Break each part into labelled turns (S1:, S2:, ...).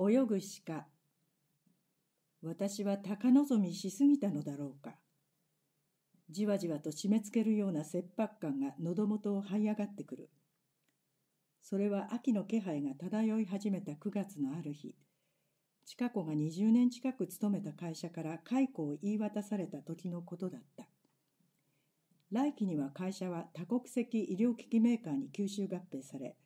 S1: 泳ぐしか私は高望みしすぎたのだろうかじわじわと締め付けるような切迫感が喉元を這い上がってくるそれは秋の気配が漂い始めた9月のある日千佳子が20年近く勤めた会社から解雇を言い渡された時のことだった来期には会社は多国籍医療機器メーカーに吸収合併され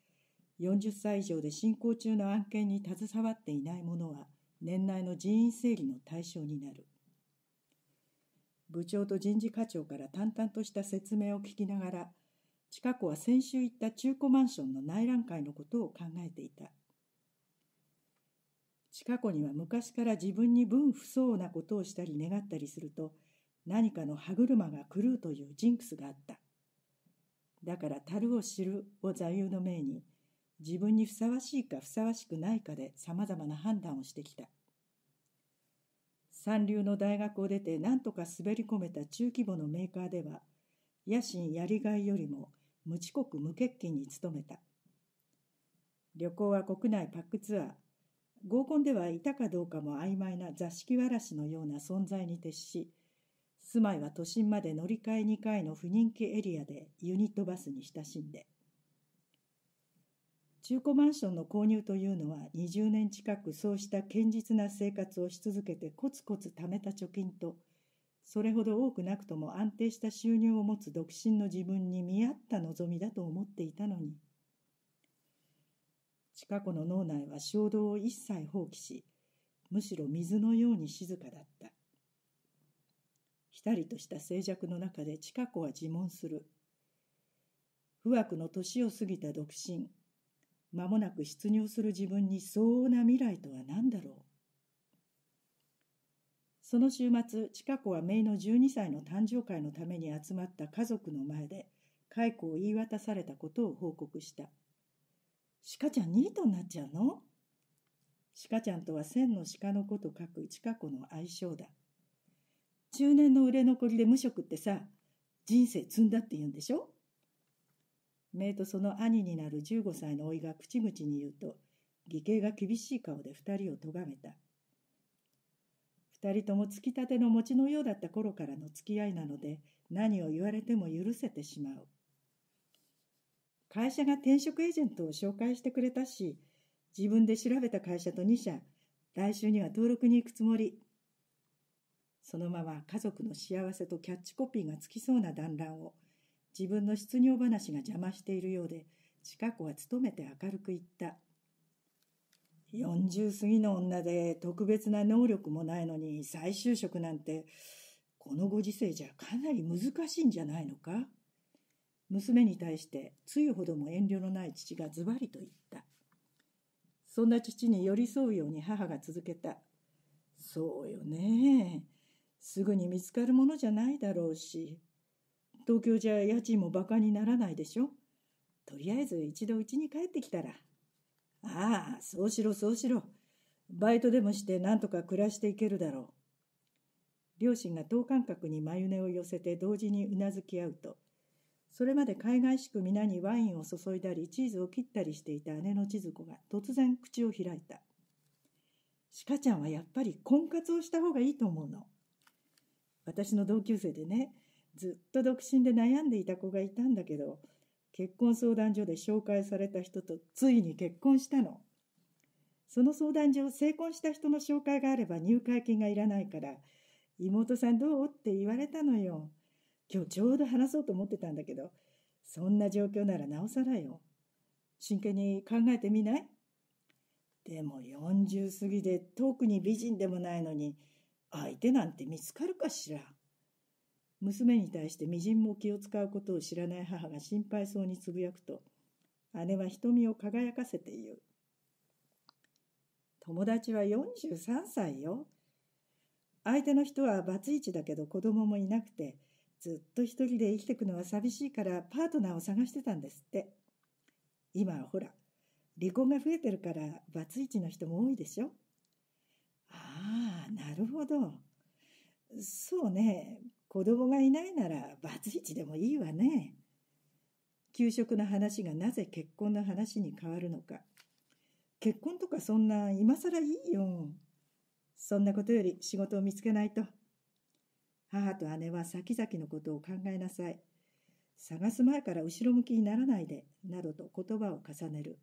S1: 40歳以上で進行中の案件に携わっていない者は年内の人員整理の対象になる部長と人事課長から淡々とした説明を聞きながら近子は先週行った中古マンションの内覧会のことを考えていた近子には昔から自分に分不相応なことをしたり願ったりすると何かの歯車が狂うというジンクスがあっただから樽を知るを座右の銘に自分にふさわしいかふさわしくないかで様々な判断をしてきた。三流の大学を出て何とか滑り込めた中規模のメーカーでは、野心やりがいよりも無遅刻無欠勤に努めた。旅行は国内パックツアー、合コンではいたかどうかも曖昧な座敷わらしのような存在に徹し、住まいは都心まで乗り換え2回の不人気エリアでユニットバスに親しんで、中古マンションの購入というのは20年近くそうした堅実な生活をし続けてコツコツ貯めた貯金とそれほど多くなくとも安定した収入を持つ独身の自分に見合った望みだと思っていたのに近子の脳内は衝動を一切放棄しむしろ水のように静かだったひたりとした静寂の中で近子は自問する不惑の年を過ぎた独身間もなく失業する自分に相応な未来とは何だろうその週末、千佳子は姪の12歳の誕生会のために集まった家族の前で、解雇を言い渡されたことを報告した。鹿ちゃんニートになっちゃうの鹿ちゃんとは千の鹿の子と書く千佳子の愛称だ。中年の売れ残りで無職ってさ、人生積んだって言うんでしょ姪とその兄になる15歳の甥が口々に言うと、義兄が厳しい顔で二人をとがめた。二人とも突きたての餅のようだった頃からの付き合いなので、何を言われても許せてしまう。会社が転職エージェントを紹介してくれたし、自分で調べた会社と2社、来週には登録に行くつもり。そのまま家族の幸せとキャッチコピーがつきそうな団らんを自分の失業話が邪魔しているようで、近子は努めて明るく言った。40過ぎの女で特別な能力もないのに再就職なんて、このご時世じゃかなり難しいんじゃないのか娘に対してつゆほども遠慮のない父がズバリと言った。そんな父に寄り添うように母が続けた。そうよね。すぐに見つかるものじゃないだろうし、東京じゃ家賃もバカにならないでしょとりあえず一度うちに帰ってきたらああそうしろそうしろバイトでもしてなんとか暮らしていけるだろう両親が等間隔に眉根を寄せて同時にうなずき合うとそれまで海外しく皆にワインを注いだりチーズを切ったりしていた姉の千鶴子が突然口を開いた「鹿ちゃんはやっぱり婚活をした方がいいと思うの」私の同級生でねずっと独身で悩んでいた子がいたんだけど結婚相談所で紹介された人とついに結婚したのその相談所成婚した人の紹介があれば入会金がいらないから妹さんどうって言われたのよ今日ちょうど話そうと思ってたんだけどそんな状況ならなおさらよ真剣に考えてみないでも40過ぎで遠くに美人でもないのに相手なんて見つかるかしら娘に対して微塵も気を使うことを知らない母が心配そうにつぶやくと、姉は瞳を輝かせて言う。友達は43歳よ。相手の人はバツイチだけど子供もいなくて、ずっと一人で生きてくのは寂しいからパートナーを探してたんですって。今はほら、離婚が増えてるからバツイチの人も多いでしょ。ああ、なるほど。そうね、子供がいないならバツイチでもいいわね。給食の話がなぜ結婚の話に変わるのか。結婚とかそんな今更いいよ。そんなことより仕事を見つけないと。母と姉は先々のことを考えなさい。探す前から後ろ向きにならないで、などと言葉を重ねる。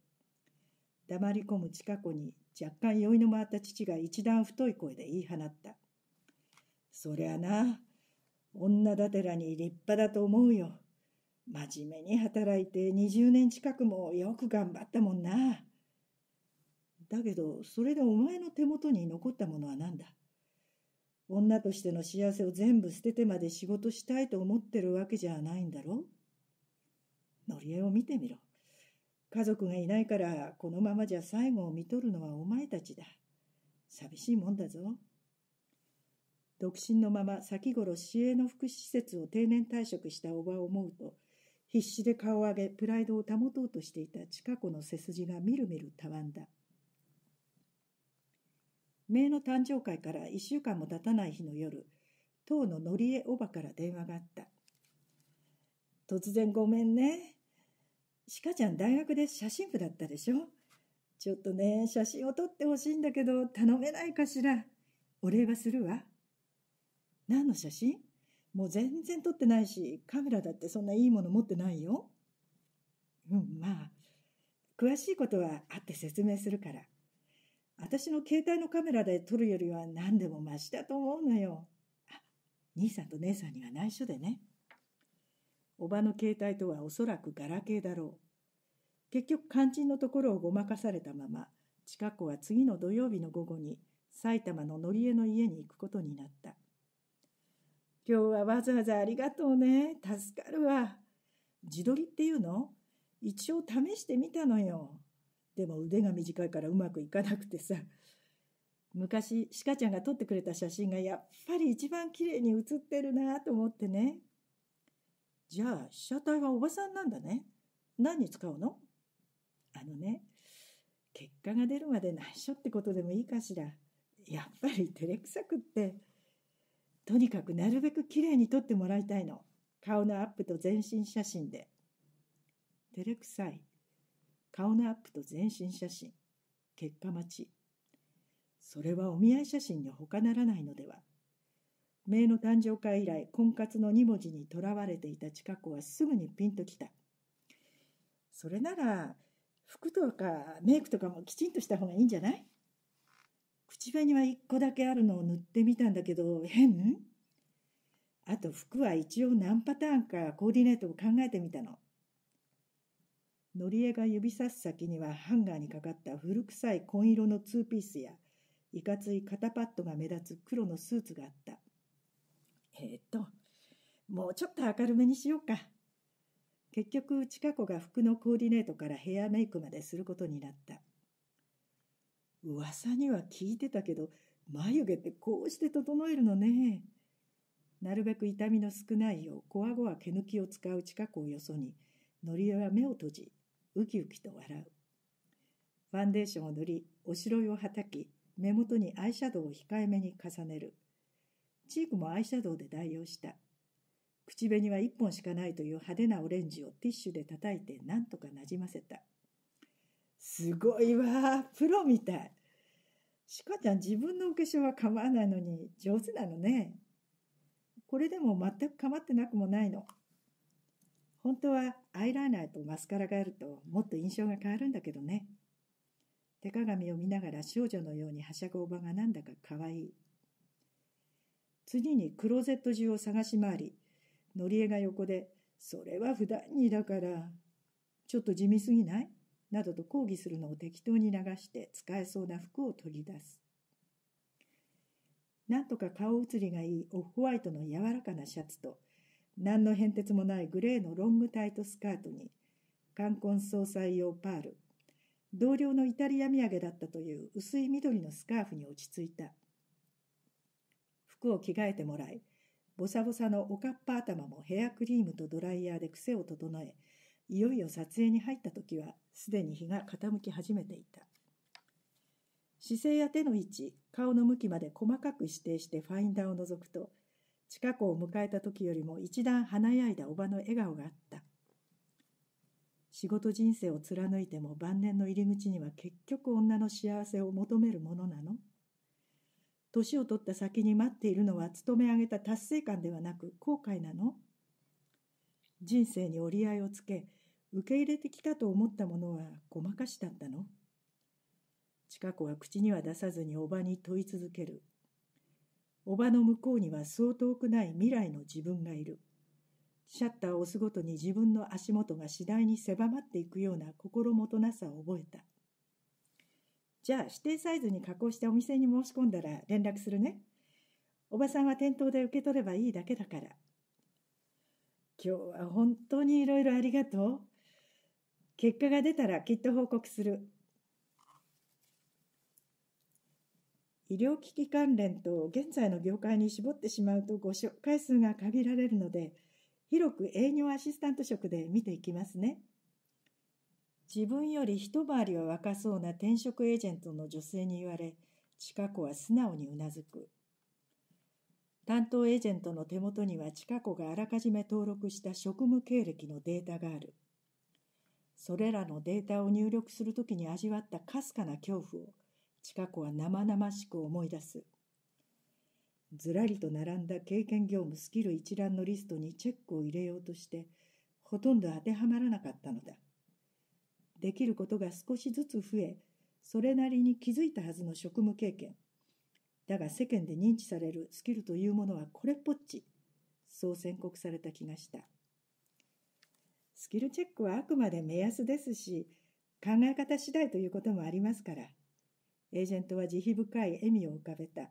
S1: 黙り込む近子に若干酔いの回った父が一段太い声で言い放った。そりゃな、女だてらに立派だと思うよ。真面目に働いて20年近くもよく頑張ったもんな。だけど、それでお前の手元に残ったものは何だ女としての幸せを全部捨ててまで仕事したいと思ってるわけじゃないんだろのりえを見てみろ。家族がいないからこのままじゃ最後を見とるのはお前たちだ。寂しいもんだぞ。独身のまま先頃市営の福祉施設を定年退職した叔母を思うと必死で顔を上げプライドを保とうとしていた近子の背筋がみるみるたわんだ姪の誕生会から1週間も経たない日の夜当ののりえおばから電話があった突然ごめんね鹿ちゃん大学で写真部だったでしょちょっとね写真を撮ってほしいんだけど頼めないかしらお礼はするわ何の写真もう全然撮ってないし、カメラだってそんないいもの持ってないよ。うん、まあ、詳しいことはあって説明するから。私の携帯のカメラで撮るよりは何でもマシだと思うのよ。兄さんと姉さんには内緒でね。おばの携帯とはおそらくガラケーだろう。結局肝心のところをごまかされたまま、近子は次の土曜日の午後に埼玉ののりの家に行くことになった。今日はわざわざありがとうね。助かるわ。自撮りっていうの一応試してみたのよ。でも腕が短いからうまくいかなくてさ。昔、鹿ちゃんが撮ってくれた写真がやっぱり一番綺麗に写ってるなと思ってね。じゃあ、被写体はおばさんなんだね。何に使うのあのね、結果が出るまで内緒ってことでもいいかしら。やっぱり照れくさくって。とにかくなるべく綺麗に撮ってもらいたいの。顔のアップと全身写真で。照れくさい。顔のアップと全身写真。結果待ち。それはお見合い写真に他ならないのでは。名の誕生会以来、婚活の2文字にとらわれていた近子はすぐにピンときた。それなら、服とかメイクとかもきちんとした方がいいんじゃない口紅は1個だけあるのを塗ってみたんだけど変あと服は一応何パターンかコーディネートを考えてみたの。のりえが指さす先にはハンガーにかかった古臭い紺色のツーピースやいかつい肩パッドが目立つ黒のスーツがあった。えー、っと、もうちょっと明るめにしようか。結局、チカ子が服のコーディネートからヘアメイクまですることになった。噂には聞いてたけど、眉毛ってこうして整えるのね。なるべく痛みの少ないよう、こわごわ毛抜きを使う近くをよそに、のりえは目を閉じ、ウキウキと笑う。ファンデーションを塗り、おしろいをはたき、目元にアイシャドウを控えめに重ねる。チークもアイシャドウで代用した。口紅は一本しかないという派手なオレンジをティッシュで叩いてなんとかなじませた。すごいわ。プロみたい。しかちゃん自分のお化粧は構わないのに上手なのね。これでも全く構ってなくもないの。本当はアイライナーとマスカラがあるともっと印象が変わるんだけどね。手鏡を見ながら少女のようにはしゃぐおばがなんだかかわいい。次にクローゼット中を探し回り、のりえが横で、それは普段にだから、ちょっと地味すぎないなどと抗議するのを適当に流して使えそうな服を取り出す。なんとか顔写りがいいオフホワイトの柔らかなシャツと、何の変哲もないグレーのロングタイトスカートに、冠婚葬祭用パール、同僚のイタリア土産だったという薄い緑のスカーフに落ち着いた。服を着替えてもらい、ボサボサのおかっぱ頭もヘアクリームとドライヤーで癖を整え、いよいよ撮影に入った時はすでに日が傾き始めていた姿勢や手の位置顔の向きまで細かく指定してファインダーを覗くと近くを迎えた時よりも一段華やいだおばの笑顔があった仕事人生を貫いても晩年の入り口には結局女の幸せを求めるものなの年を取った先に待っているのは勤め上げた達成感ではなく後悔なの人生に折り合いをつけ受け入れてきたと思ったものはごまかしたんだの近子は口には出さずにおばに問い続ける。おばの向こうにはそう遠くない未来の自分がいる。シャッターを押すごとに自分の足元が次第に狭まっていくような心もとなさを覚えた。じゃあ指定サイズに加工してお店に申し込んだら連絡するね。おばさんは店頭で受け取ればいいだけだから。今日は本当にいろいろありがとう。結果が出たらきっと報告する。医療機器関連と現在の業界に絞ってしまうとご紹介数が限られるので、広く営業アシスタント職で見ていきますね。自分より一回りは若そうな転職エージェントの女性に言われ、近子は素直にうなずく。担当エージェントの手元には近子があらかじめ登録した職務経歴のデータがある。それらのデータを入力するときに味わったかすかな恐怖を、近子は生々しく思い出す。ずらりと並んだ経験業務スキル一覧のリストにチェックを入れようとして、ほとんど当てはまらなかったのだ。できることが少しずつ増え、それなりに気づいたはずの職務経験。だが世間で認知されるスキルというものはこれっぽっち、そう宣告された気がした。スキルチェックはあくまで目安ですし、考え方次第ということもありますから、エージェントは慈悲深い笑みを浮かべた。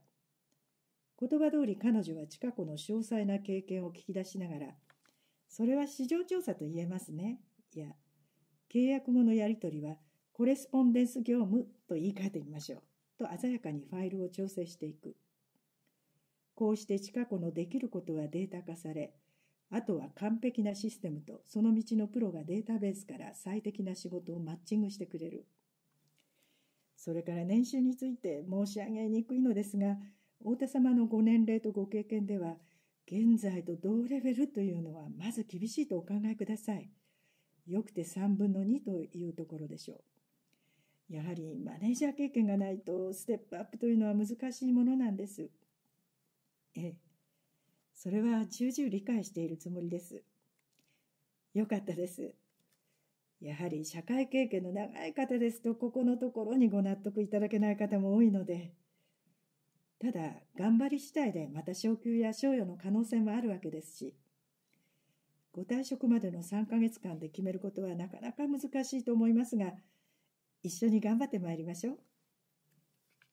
S1: 言葉通り彼女は近子の詳細な経験を聞き出しながら、それは市場調査と言えますね。いや、契約後のやり取りはコレスポンデンス業務と言い換えてみましょう。と鮮やかにファイルを調整していく。こうして近子のできることはデータ化され、あとは完璧なシステムとその道のプロがデータベースから最適な仕事をマッチングしてくれる。それから年収について申し上げにくいのですが、太田様のご年齢とご経験では、現在と同レベルというのはまず厳しいとお考えください。よくて3分の2というところでしょう。やはりマネージャー経験がないとステップアップというのは難しいものなんです。ええ、それは重々理解しているつもりです。よかったです。やはり社会経験の長い方ですと、ここのところにご納得いただけない方も多いので、ただ、頑張り次第でまた昇給や賞与の可能性もあるわけですし、ご退職までの3ヶ月間で決めることはなかなか難しいと思いますが、一緒に頑張ってまいりましょう。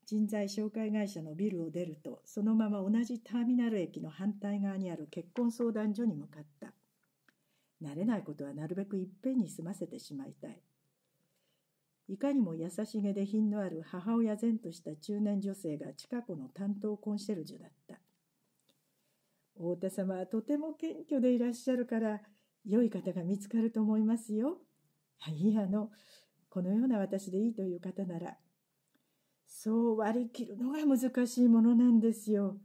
S1: 人材紹介会社のビルを出るとそのまま同じターミナル駅の反対側にある結婚相談所に向かった慣れないことはなるべくいっぺんに済ませてしまいたいいかにも優しげで品のある母親善とした中年女性が近子の担当コンシェルジュだった太田様はとても謙虚でいらっしゃるから良い方が見つかると思いますよいやあのこのような私でいいという方ならそう割り切るのが難しいものなんですよ。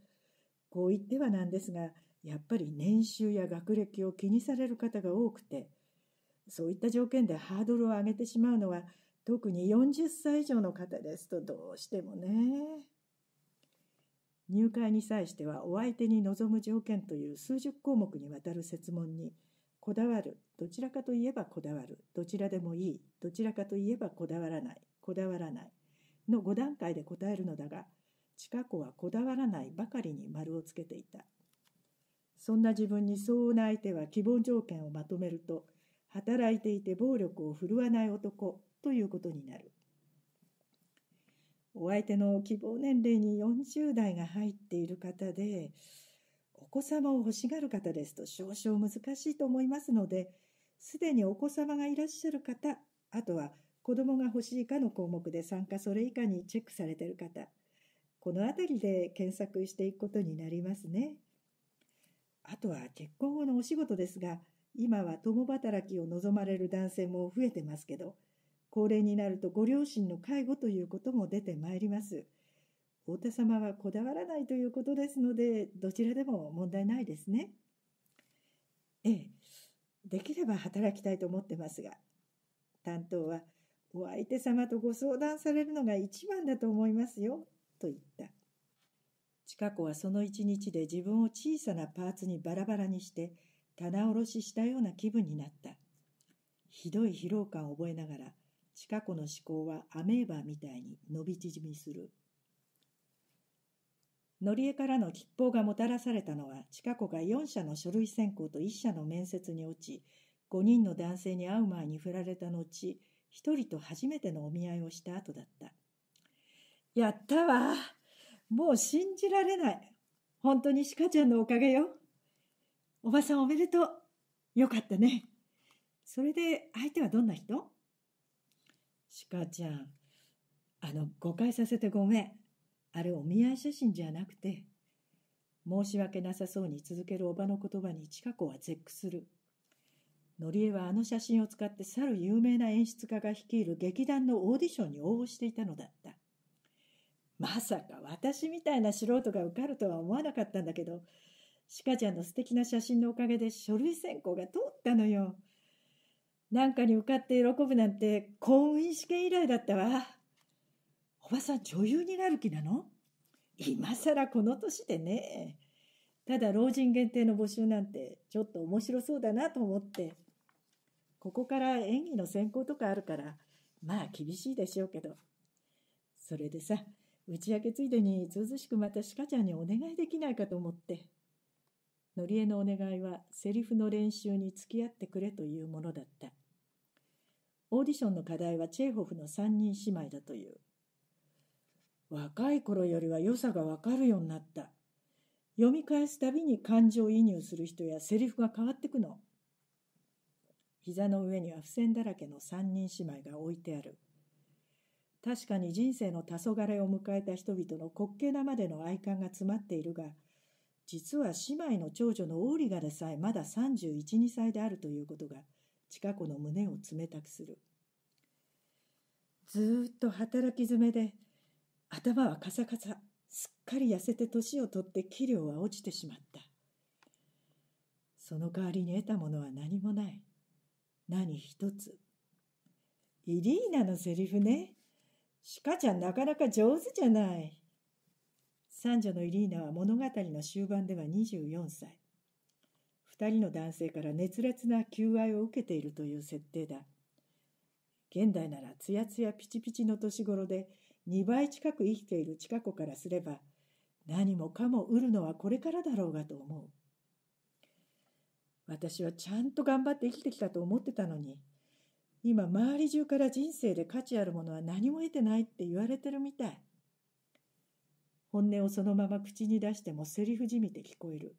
S1: こう言ってはなんですが、やっぱり年収や学歴を気にされる方が多くて、そういった条件でハードルを上げてしまうのは、特に40歳以上の方ですとどうしてもね。入会に際してはお相手に望む条件という数十項目にわたる設問に、こだわる、どちらかといえばこだわる、どちらでもいい、どちらかといえばこだわらない、こだわらない、の5段階で答えるのだが近子はこだわらないばかりに丸をつけていたそんな自分に相応な相手は希望条件をまとめると働いていて暴力を振るわない男ということになるお相手の希望年齢に40代が入っている方でお子様を欲しがる方ですと少々難しいと思いますのですでにお子様がいらっしゃる方あとは子供が欲しいかの項目で参加それ以下にチェックされている方、この辺りで検索していくことになりますね。あとは結婚後のお仕事ですが、今は共働きを望まれる男性も増えてますけど、高齢になるとご両親の介護ということも出てまいります。太田様はこだわらないということですので、どちらでも問題ないですね。ええ、できれば働きたいと思ってますが、担当はお相手様とご相談されるのが一番だと思いますよ、と言った。近子はその一日で自分を小さなパーツにバラバラにして棚卸ししたような気分になった。ひどい疲労感を覚えながら、近子の思考はアメーバみたいに伸び縮みする。乗りからの吉報がもたらされたのは、近子が4社の書類選考と1社の面接に落ち、5人の男性に会う前に振られた後、一人と初めてのお見合いをした後だった。やったわ。もう信じられない。本当にシカちゃんのおかげよ。おばさんおめでとう。よかったね。それで相手はどんな人シカちゃん、あの、誤解させてごめん。あれお見合い写真じゃなくて、申し訳なさそうに続けるおばの言葉に近子は絶句する。のりえはあの写真を使って去る有名な演出家が率いる劇団のオーディションに応募していたのだった。まさか私みたいな素人が受かるとは思わなかったんだけど、シカちゃんの素敵な写真のおかげで書類選考が通ったのよ。なんかに受かって喜ぶなんて幸運試験以来だったわ。おばさん女優になる気なの今更この年でね。ただ老人限定の募集なんてちょっと面白そうだなと思ってここから演技の選考とかあるからまあ厳しいでしょうけどそれでさ打ち明けついでにずうずしくまた鹿ちゃんにお願いできないかと思ってのりえのお願いはセリフの練習に付き合ってくれというものだったオーディションの課題はチェーホフの三人姉妹だという若い頃よりは良さがわかるようになった読み返すたびに感情移入する人やセリフが変わってくの。膝の上には付箋だらけの三人姉妹が置いてある。確かに人生の黄昏を迎えた人々の滑稽なまでの愛感が詰まっているが、実は姉妹の長女のオーリガでさえまだ31、2歳であるということが、近子の胸を冷たくする。ずっと働き詰めで、頭はカサカサ。すっかり痩せて年を取って器量は落ちてしまった。その代わりに得たものは何もない。何一つ。イリーナのセリフね。シカちゃんなかなか上手じゃない。三女のイリーナは物語の終盤では24歳。2人の男性から熱烈な求愛を受けているという設定だ。現代ならつやつやピチピチの年頃で2倍近く生きている近子からすれば何もかも売るのはこれからだろうがと思う私はちゃんと頑張って生きてきたと思ってたのに今周り中から人生で価値あるものは何も得てないって言われてるみたい本音をそのまま口に出してもセリフじみて聞こえる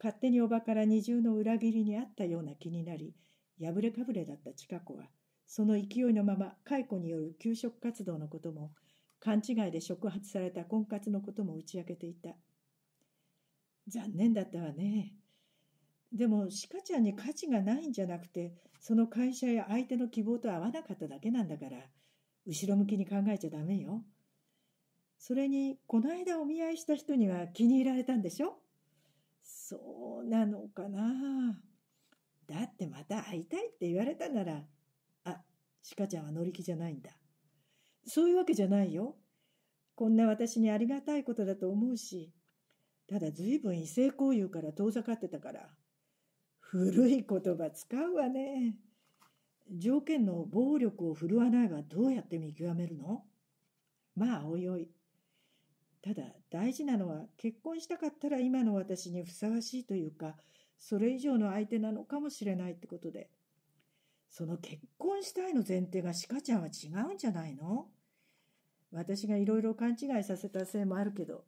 S1: 勝手におばから二重の裏切りにあったような気になり破れかぶれだった千佳子はその勢いのまま解雇による給食活動のことも勘違いで触発された婚活のことも打ち明けていた残念だったわねでもカちゃんに価値がないんじゃなくてその会社や相手の希望と合わなかっただけなんだから後ろ向きに考えちゃダメよそれにこの間お見合いした人には気に入られたんでしょそうなのかなだってまた会いたいって言われたなら鹿ちゃんは乗り気じゃないんだ。そういうわけじゃないよ。こんな私にありがたいことだと思うし、ただずいぶん異性交友から遠ざかってたから。古い言葉使うわね。条件の暴力を振るわないはどうやって見極めるのまあ、おいおい。ただ大事なのは結婚したかったら今の私にふさわしいというかそれ以上の相手なのかもしれないってことでその結婚したいの前提がカちゃんは違うんじゃないの私がいろいろ勘違いさせたせいもあるけど、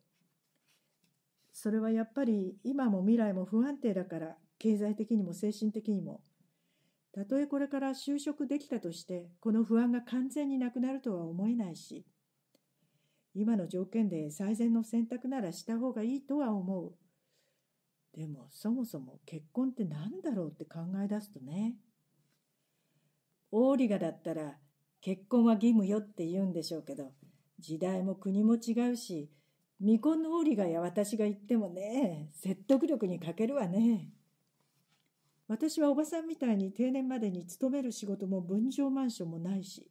S1: それはやっぱり今も未来も不安定だから、経済的にも精神的にも。たとえこれから就職できたとして、この不安が完全になくなるとは思えないし、今の条件で最善の選択ならした方がいいとは思う。でもそもそも結婚って何だろうって考え出すとね、オーリガだったら結婚は義務よって言うんでしょうけど時代も国も違うし未婚のオーリガや私が言ってもね説得力に欠けるわね私はおばさんみたいに定年までに勤める仕事も分譲マンションもないし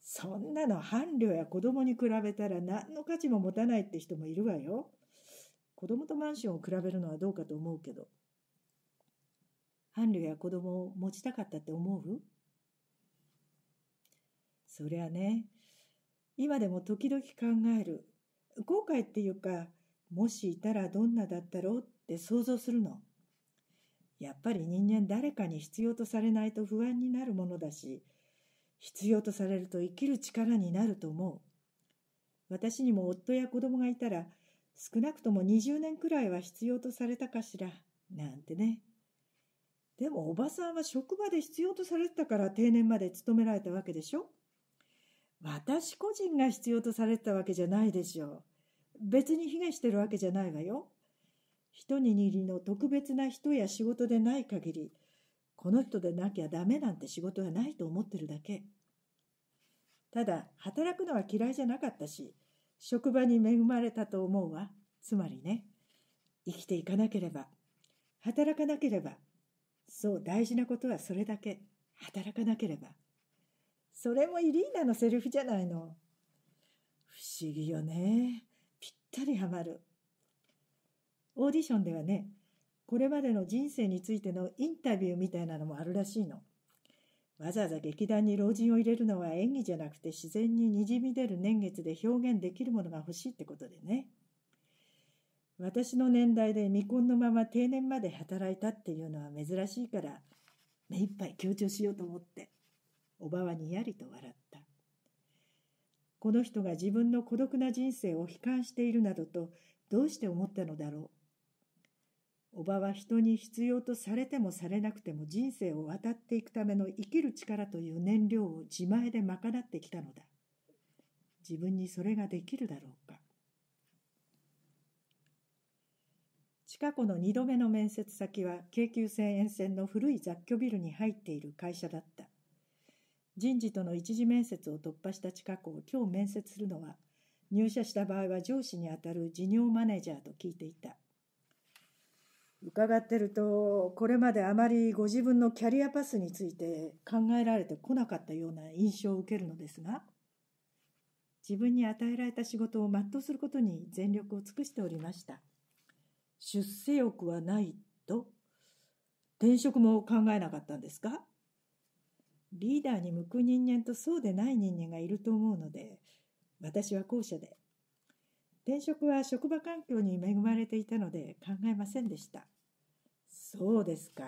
S1: そんなの伴侶や子供に比べたら何の価値も持たないって人もいるわよ子供とマンションを比べるのはどうかと思うけど伴侶や子供を持ちたかったって思うそりゃね、今でも時々考える。後悔っていうか、もしいたらどんなだったろうって想像するの。やっぱり人間誰かに必要とされないと不安になるものだし、必要とされると生きる力になると思う。私にも夫や子供がいたら、少なくとも20年くらいは必要とされたかしら、なんてね。でもおばさんは職場で必要とされてたから定年まで勤められたわけでしょ私個人が必要とされたわけじゃないでしょう。別に卑下してるわけじゃないわよ。一握りの特別な人や仕事でない限り、この人でなきゃダメなんて仕事はないと思ってるだけ。ただ、働くのは嫌いじゃなかったし、職場に恵まれたと思うわ。つまりね、生きていかなければ、働かなければ、そう大事なことはそれだけ、働かなければ。それもイリーナのセリフじゃないの。不思議よね。ぴったりはまる。オーディションではね、これまでの人生についてのインタビューみたいなのもあるらしいの。わざわざ劇団に老人を入れるのは演技じゃなくて自然ににじみ出る年月で表現できるものが欲しいってことでね。私の年代で未婚のまま定年まで働いたっていうのは珍しいから目いっぱい強調しようと思って。おばはにやりと笑った。この人が自分の孤独な人生を悲観しているなどとどうして思ったのだろう。おばは人に必要とされてもされなくても人生を渡っていくための生きる力という燃料を自前で賄ってきたのだ。自分にそれができるだろうか。近くの2度目の面接先は京急線沿線の古い雑居ビルに入っている会社だった。人事との一次面接を突破した近くを今日面接するのは入社した場合は上司にあたる事業マネージャーと聞いていた伺ってるとこれまであまりご自分のキャリアパスについて考えられてこなかったような印象を受けるのですが自分に与えられた仕事を全うすることに全力を尽くしておりました出世欲はないと転職も考えなかったんですかリーダーに向く人間とそうでない人間がいると思うので、私は後者で、転職は職場環境に恵まれていたので考えませんでした。そうですか。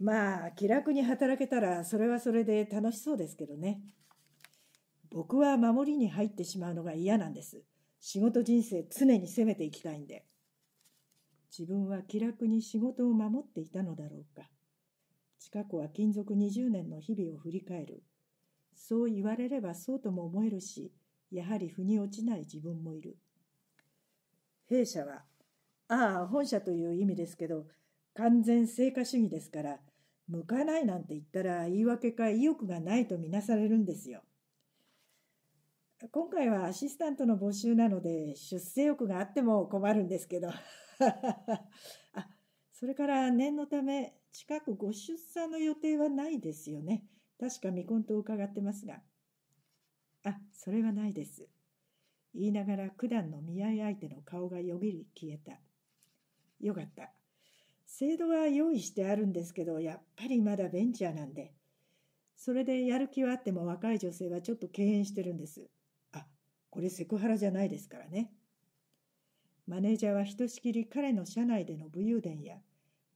S1: まあ、気楽に働けたらそれはそれで楽しそうですけどね。僕は守りに入ってしまうのが嫌なんです。仕事人生常に攻めていきたいんで。自分は気楽に仕事を守っていたのだろうか。近くは勤続20年の日々を振り返る。そう言われればそうとも思えるし、やはり腑に落ちない自分もいる。弊社は、ああ、本社という意味ですけど、完全成果主義ですから、向かないなんて言ったら言い訳か意欲がないとみなされるんですよ。今回はアシスタントの募集なので、出世欲があっても困るんですけど。あ、それから念のため、近くご出産の予定はないですよね。確か未婚と伺ってますが。あ、それはないです。言いながら九段の見合い相手の顔がよぎり消えた。よかった。制度は用意してあるんですけど、やっぱりまだベンチャーなんで。それでやる気はあっても若い女性はちょっと敬遠してるんです。あ、これセクハラじゃないですからね。マネージャーはひとしきり彼の社内での武勇伝や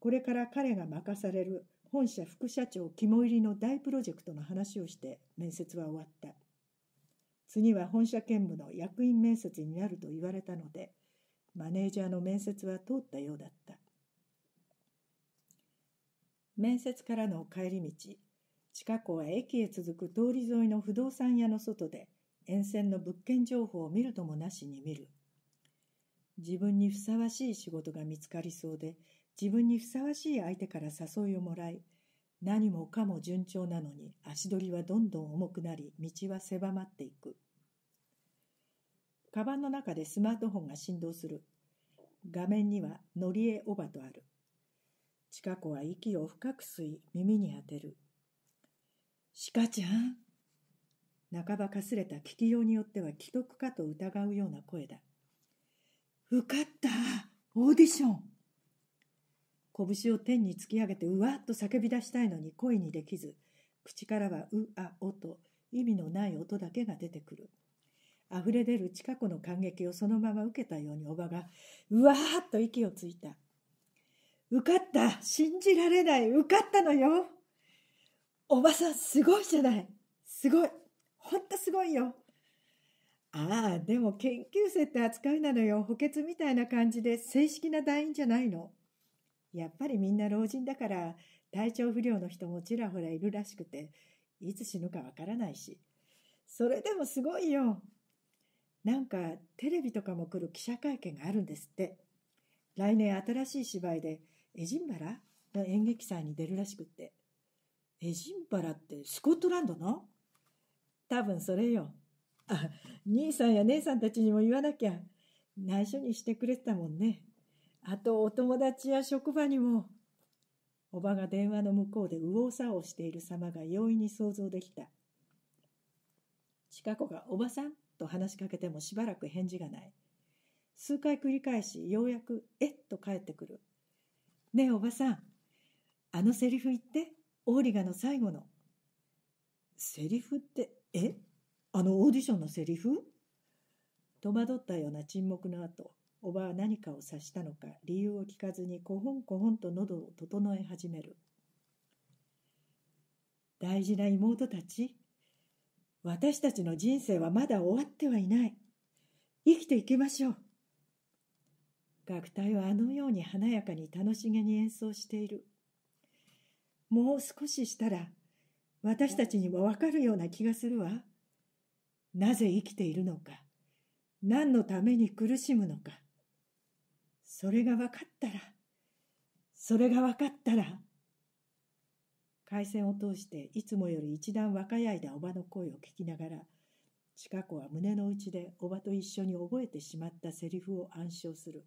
S1: これから彼が任される本社副社長肝入りの大プロジェクトの話をして面接は終わった。次は本社兼務の役員面接になると言われたので、マネージャーの面接は通ったようだった。面接からの帰り道、近子は駅へ続く通り沿いの不動産屋の外で沿線の物件情報を見るともなしに見る。自分にふさわしい仕事が見つかりそうで自分にふさわしい相手から誘いをもらい、何もかも順調なのに足取りはどんどん重くなり、道は狭まっていく。カバンの中でスマートフォンが振動する。画面には、のりえおばとある。近子は息を深く吸い、耳に当てる。カちゃん半ばかすれた聞きようによっては既得かと疑うような声だ。受かったオーディション拳を天に突き上げてうわっと叫び出したいのに声にできず、口からはうあおと意味のない音だけが出てくる。溢れ出る近くの感激をそのまま受けたようにおばが、うわーっと息をついた。受かった信じられない受かったのよおばさんすごいじゃないすごいほんとすごいよああ、でも研究生って扱いなのよ。補欠みたいな感じで正式な団員じゃないの。やっぱりみんな老人だから体調不良の人もちらほらいるらしくて、いつ死ぬかわからないし。それでもすごいよ。なんかテレビとかも来る記者会見があるんですって。来年新しい芝居で、エジンバラの演劇祭に出るらしくって。エジンバラってスコットランドの多分それよ。あ、兄さんや姉さんたちにも言わなきゃ、内緒にしてくれてたもんね。あとお友達や職場にも、おばが電話の向こうで右往左往している様が容易に想像できた。近子がおばさんと話しかけてもしばらく返事がない。数回繰り返し、ようやく、えっと帰ってくる。ねえ、おばさん。あのセリフ言って、オーリガの最後の。セリフって、えあのオーディションのセリフ戸惑ったような沈黙の後、おばは何かを察したのか理由を聞かずにこほんこほんと喉を整え始める大事な妹たち私たちの人生はまだ終わってはいない生きていきましょう楽隊はあのように華やかに楽しげに演奏しているもう少ししたら私たちにもわかるような気がするわなぜ生きているのか何のために苦しむのかそれが分かったら、それが分かったら、回線を通していつもより一段若い間おばの声を聞きながら、近子は胸の内でおばと一緒に覚えてしまったセリフを暗唱する。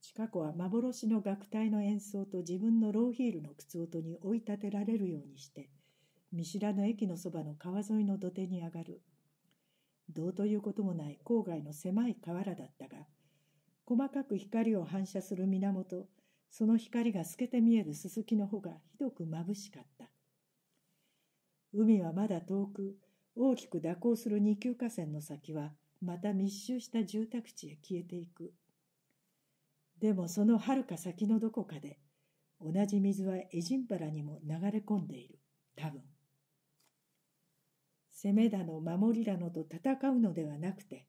S1: 近子は幻の楽隊の演奏と自分のローヒールの靴音に追い立てられるようにして、見知らぬ駅のそばの川沿いの土手に上がる。どうということもない郊外の狭い河原だったが、細かく光を反射する源、その光が透けて見えるススキの穂がひどく眩しかった。海はまだ遠く、大きく蛇行する二級河川の先は、また密集した住宅地へ消えていく。でもそのはるか先のどこかで、同じ水はエジンパラにも流れ込んでいる。多分。攻めだの守りだのと戦うのではなくて、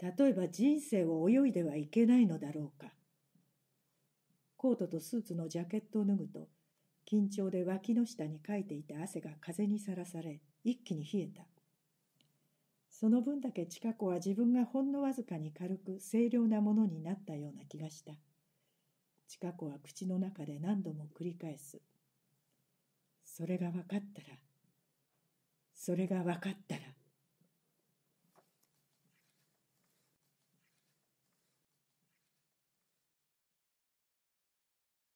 S1: 例えば人生を泳いではいけないのだろうか。コートとスーツのジャケットを脱ぐと、緊張で脇の下にかいていた汗が風にさらされ、一気に冷えた。その分だけ近子は自分がほんのわずかに軽く清涼なものになったような気がした。近子は口の中で何度も繰り返す。それが分かったら、それが分かったら、